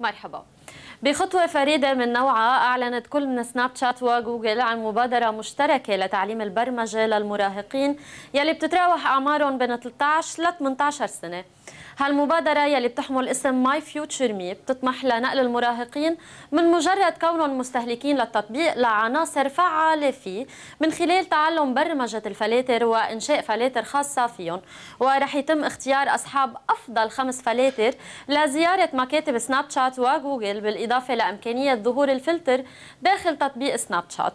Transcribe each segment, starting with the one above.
مرحبا بخطوة فريدة من نوعها أعلنت كل من سناب شات وجوجل عن مبادرة مشتركة لتعليم البرمجة للمراهقين يلي بتتراوح أعمارهم بين 13 ل 18 سنة هالمبادرة يلي بتحمل اسم ماي فيوتشر مي بتطمح لنقل المراهقين من مجرد كونهم مستهلكين للتطبيق لعناصر فعالة فيه من خلال تعلم برمجة الفلاتر وإنشاء فلاتر خاصة فيهم ورح يتم اختيار أصحاب أفضل خمس فلاتر لزيارة مكاتب سناب شات وجوجل بالإضافة لإمكانية ظهور الفلتر داخل تطبيق سناب شات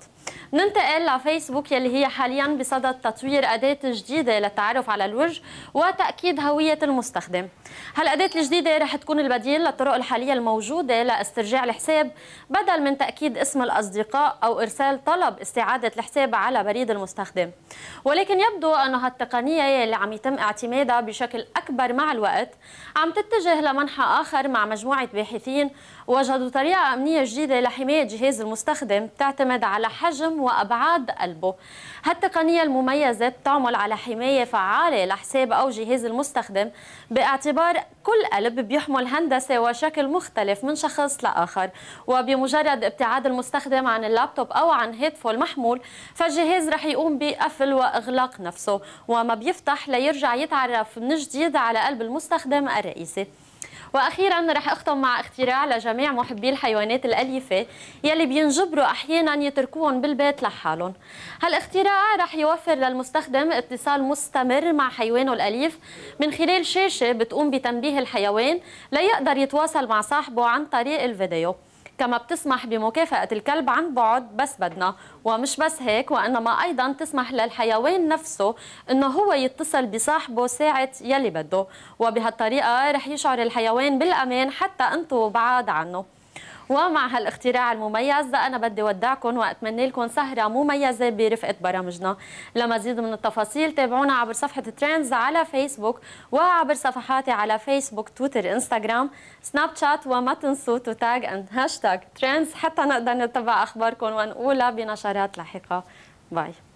ننتقل لفيسبوك يلي هي حاليا بصدد تطوير أداة جديدة للتعرف على الوجه وتأكيد هوية المستخدم هالأداة الجديدة رح تكون البديل للطرق الحالية الموجودة لاسترجاع الحساب بدل من تأكيد اسم الأصدقاء أو إرسال طلب استعادة الحساب على بريد المستخدم ولكن يبدو أن هالتقنية يلي عم يتم اعتمادها بشكل أكبر مع الوقت عم تتجه لمنحى آخر مع مجموعة باحثين وجدوا طريقة أمنية جديدة لحماية جهاز المستخدم تعتمد على حجم حجم وأبعاد قلبه هالتقنية المميزة بتعمل على حماية فعالة لحساب أو جهاز المستخدم باعتبار كل قلب بيحمل هندسة وشكل مختلف من شخص لآخر وبمجرد ابتعاد المستخدم عن اللابتوب أو عن هيدفو المحمول فالجهاز رح يقوم بقفل وإغلاق نفسه وما بيفتح ليرجع يتعرف من جديد على قلب المستخدم الرئيسي واخيرا رح اختم مع اختراع لجميع محبي الحيوانات الاليفه يلي بينجبروا احيانا يتركوهم بالبيت لحالهم هالاختراع رح يوفر للمستخدم اتصال مستمر مع حيوانه الاليف من خلال شاشه بتقوم بتنبيه الحيوان ليقدر يتواصل مع صاحبه عن طريق الفيديو كما بتسمح بمكافأة الكلب عن بعد بس بدنا ومش بس هيك وإنما أيضا تسمح للحيوان نفسه أنه هو يتصل بصاحبه ساعة يلي بده وبهالطريقة رح يشعر الحيوان بالأمان حتى أنتوا بعاد عنه ومع هالاختراع المميز أنا بدي ودعكم وأتمنى لكم سهرة مميزة برفقة برامجنا لمزيد من التفاصيل تابعونا عبر صفحة ترينز على فيسبوك وعبر صفحاتي على فيسبوك تويتر انستغرام سناب شات وما تنسوا تتاج أند هاشتاج ترينز حتى نقدر نتبع أخباركم ونقولها بنشرات لاحقة باي